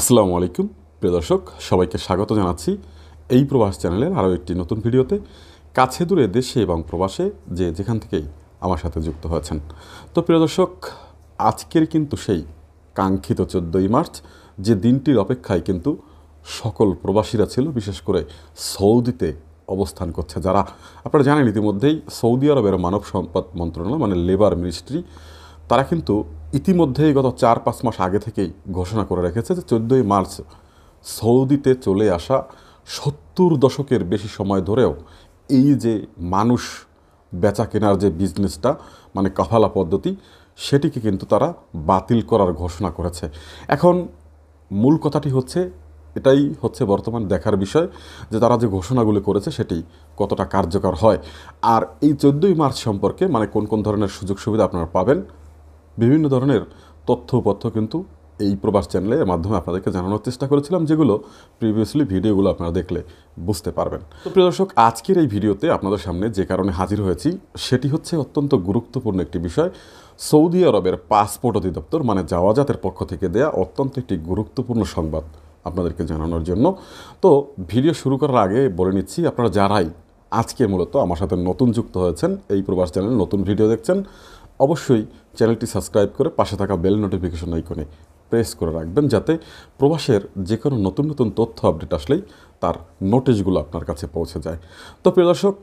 আসসালামু আলাইকুম প্রিয় দর্শক সবাইকে স্বাগত জানাচ্ছি এই প্রবাস চ্যানেলের আরও একটি নতুন ভিডিওতে কাছে দূরে দেশে এবং প্রবাসে যে যেখান থেকেই আমার সাথে যুক্ত হয়েছেন তো প্রিয় দর্শক আজকের কিন্তু সেই কাঙ্ক্ষিত চোদ্দোই মার্চ যে দিনটির অপেক্ষায় কিন্তু সকল প্রবাসীরা ছিল বিশেষ করে সৌদিতে অবস্থান করছে যারা আপনারা জানেন ইতিমধ্যেই সৌদি আরবের মানব সম্পদ মন্ত্রণালয় মানে লেবার মিনিস্ট্রি তারা কিন্তু ইতিমধ্যেই গত চার পাঁচ মাস আগে থেকেই ঘোষণা করে রেখেছে যে চোদ্দোই মার্চ সৌদিতে চলে আসা সত্তর দশকের বেশি সময় ধরেও এই যে মানুষ বেচা কেনার যে বিজনেসটা মানে কাফালা পদ্ধতি সেটিকে কিন্তু তারা বাতিল করার ঘোষণা করেছে এখন মূল কথাটি হচ্ছে এটাই হচ্ছে বর্তমান দেখার বিষয় যে তারা যে ঘোষণাগুলো করেছে সেটি কতটা কার্যকর হয় আর এই চোদ্দোই মার্চ সম্পর্কে মানে কোন কোন ধরনের সুযোগ সুবিধা আপনারা পাবেন বিভিন্ন ধরনের তথ্য উপথ্য কিন্তু এই প্রবাস চ্যানেলের মাধ্যমে আপনাদেরকে জানানোর চেষ্টা করেছিলাম যেগুলো প্রিভিয়াসলি ভিডিওগুলো আপনারা দেখলে বুঝতে পারবেন তো প্রিয় দর্শক আজকের এই ভিডিওতে আপনাদের সামনে যে কারণে হাজির হয়েছি সেটি হচ্ছে অত্যন্ত গুরুত্বপূর্ণ একটি বিষয় সৌদি আরবের পাসপোর্ট অধিদপ্তর মানে যাওয়াজাতের পক্ষ থেকে দেয়া অত্যন্ত একটি গুরুত্বপূর্ণ সংবাদ আপনাদেরকে জানানোর জন্য তো ভিডিও শুরু করার আগে বলে নিচ্ছি আপনারা যারাই আজকে মূলত আমার সাথে নতুন যুক্ত হয়েছেন এই প্রবাস চ্যানেল নতুন ভিডিও দেখছেন অবশ্যই চ্যানেলটি সাবস্ক্রাইব করে পাশে থাকা বেল নোটিফিকেশন আইকনে প্রেস করে রাখবেন যাতে প্রবাসের যে কোনো নতুন নতুন তথ্য আপডেট আসলেই তার নোটিশগুলো আপনার কাছে পৌঁছে যায় তো প্রিয় দর্শক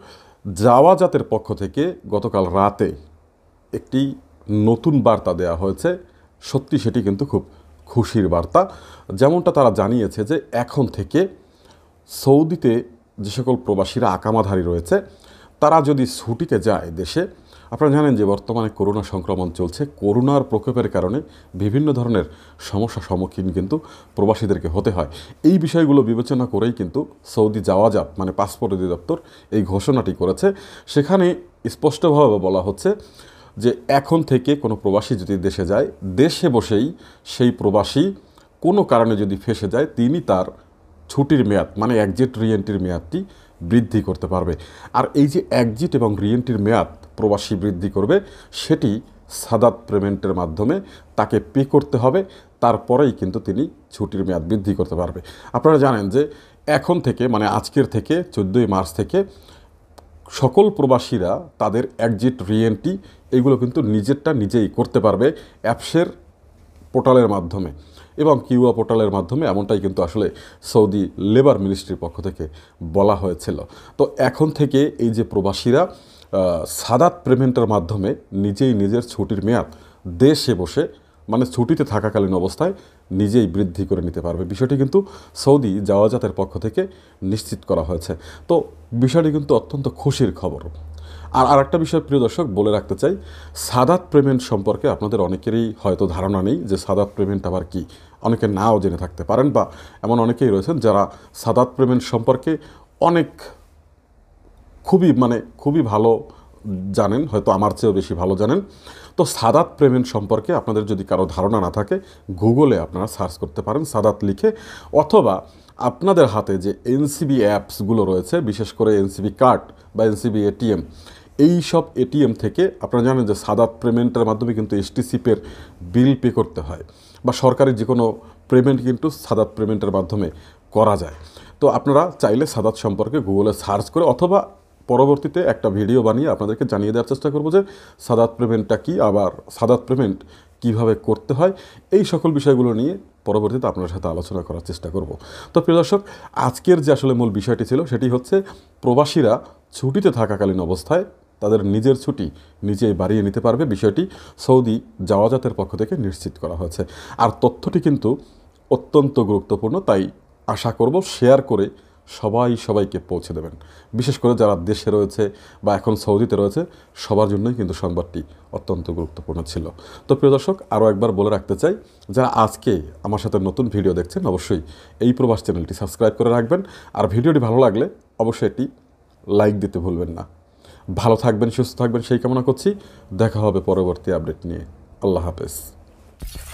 যাওয়া জাতের পক্ষ থেকে গতকাল রাতে একটি নতুন বার্তা দেয়া হয়েছে সত্যি সেটি কিন্তু খুব খুশির বার্তা যেমনটা তারা জানিয়েছে যে এখন থেকে সৌদিতে যে সকল প্রবাসীরা আকামাধারী রয়েছে তারা যদি ছুটিতে যায় দেশে আপনারা জানেন যে বর্তমানে করোনা সংক্রমণ চলছে করোনার প্রকোপের কারণে বিভিন্ন ধরনের সমস্যা সম্মুখীন কিন্তু প্রবাসীদেরকে হতে হয় এই বিষয়গুলো বিবেচনা করেই কিন্তু সৌদি যাওয়া যাক মানে পাসপোর্ট অধিদপ্তর এই ঘোষণাটি করেছে সেখানে স্পষ্টভাবে বলা হচ্ছে যে এখন থেকে কোনো প্রবাসী যদি দেশে যায় দেশে বসেই সেই প্রবাসী কোনো কারণে যদি ফেসে যায় তিনি তার ছুটির মেয়াদ মানে একজিট রিএন্ট্রির মেয়াদটি বৃদ্ধি করতে পারবে আর এই যে একজিট এবং রিএন্ট্রির মেয়াদ প্রবাসী বৃদ্ধি করবে সেটি সাদাত পেমেন্টের মাধ্যমে তাকে পে করতে হবে তারপরেই কিন্তু তিনি ছুটির মেয়াদ বৃদ্ধি করতে পারবে আপনারা জানেন যে এখন থেকে মানে আজকের থেকে চোদ্দোই মার্চ থেকে সকল প্রবাসীরা তাদের একজিট রিএনটি এগুলো কিন্তু নিজেরটা নিজেই করতে পারবে অ্যাপসের পোর্টালের মাধ্যমে এবং কিউয়া পোর্টালের মাধ্যমে এমনটাই কিন্তু আসলে সৌদি লেবার মিনিস্ট্রির পক্ষ থেকে বলা হয়েছিল তো এখন থেকে এই যে প্রবাসীরা সাদাত পেমেন্টের মাধ্যমে নিজেই নিজের ছুটির মেয়াদ দেশে বসে মানে ছুটিতে থাকাকালীন অবস্থায় নিজেই বৃদ্ধি করে নিতে পারবে বিষয়টি কিন্তু সৌদি জাওয়াজাতের পক্ষ থেকে নিশ্চিত করা হয়েছে তো বিষয়টি কিন্তু অত্যন্ত খুশির খবর আর আরেকটা বিষয় প্রিয় দর্শক বলে রাখতে চাই সাদাত পেমেন্ট সম্পর্কে আপনাদের অনেকেরই হয়তো ধারণা নেই যে সাদাত পেমেন্ট আবার কি অনেকে নাও জেনে থাকতে পারেন বা এমন অনেকেই রয়েছেন যারা সাদাত পেমেন্ট সম্পর্কে অনেক খুবই মানে খুবই ভালো জানেন হয়তো আমার চেয়েও বেশি ভালো জানেন তো সাদাত প্রেমেন সম্পর্কে আপনাদের যদি কারো ধারণা না থাকে গুগলে আপনারা সার্চ করতে পারেন সাদাত লিখে অথবা আপনাদের হাতে যে এনসিবি অ্যাপসগুলো রয়েছে বিশেষ করে এনসিবি কার্ড বা এনসিবি এটিএম এই সব এটিএম থেকে আপনারা জানেন যে সাদাত পেমেন্টের মাধ্যমে কিন্তু এসটিসিপের বিল পে করতে হয় বা সরকারি যে কোনো পেমেন্ট কিন্তু সাদাত পেমেন্টের মাধ্যমে করা যায় তো আপনারা চাইলে সাদাত সম্পর্কে গুগলে সার্চ করে অথবা পরবর্তীতে একটা ভিডিও বানিয়ে আপনাদেরকে জানিয়ে দেওয়ার চেষ্টা করবো যে সাদাত পেমেন্টটা কী আবার সাদাত পেমেন্ট কিভাবে করতে হয় এই সকল বিষয়গুলো নিয়ে পরবর্তীতে আপনার সাথে আলোচনা করার চেষ্টা করব তো প্রিয় দর্শক আজকের যে আসলে মূল বিষয়টি ছিল সেটি হচ্ছে প্রবাসীরা ছুটিতে থাকাকালীন অবস্থায় তাদের নিজের ছুটি নিজেই বাড়িয়ে নিতে পারবে বিষয়টি সৌদি যাওয়াজাতের পক্ষ থেকে নিশ্চিত করা হয়েছে আর তথ্যটি কিন্তু অত্যন্ত গুরুত্বপূর্ণ তাই আশা করব শেয়ার করে সবাই সবাইকে পৌঁছে দেবেন বিশেষ করে যারা দেশে রয়েছে বা এখন সৌদিতে রয়েছে সবার জন্যই কিন্তু সংবাদটি অত্যন্ত গুরুত্বপূর্ণ ছিল তো প্রিয় দর্শক আরও একবার বলে রাখতে চাই যারা আজকে আমার সাথে নতুন ভিডিও দেখছেন অবশ্যই এই প্রবাস চ্যানেলটি সাবস্ক্রাইব করে রাখবেন আর ভিডিওটি ভালো লাগলে অবশ্যই এটি লাইক দিতে ভুলবেন না ভালো থাকবেন সুস্থ থাকবেন সেই কামনা করছি দেখা হবে পরবর্তী আপডেট নিয়ে আল্লাহ হাফেজ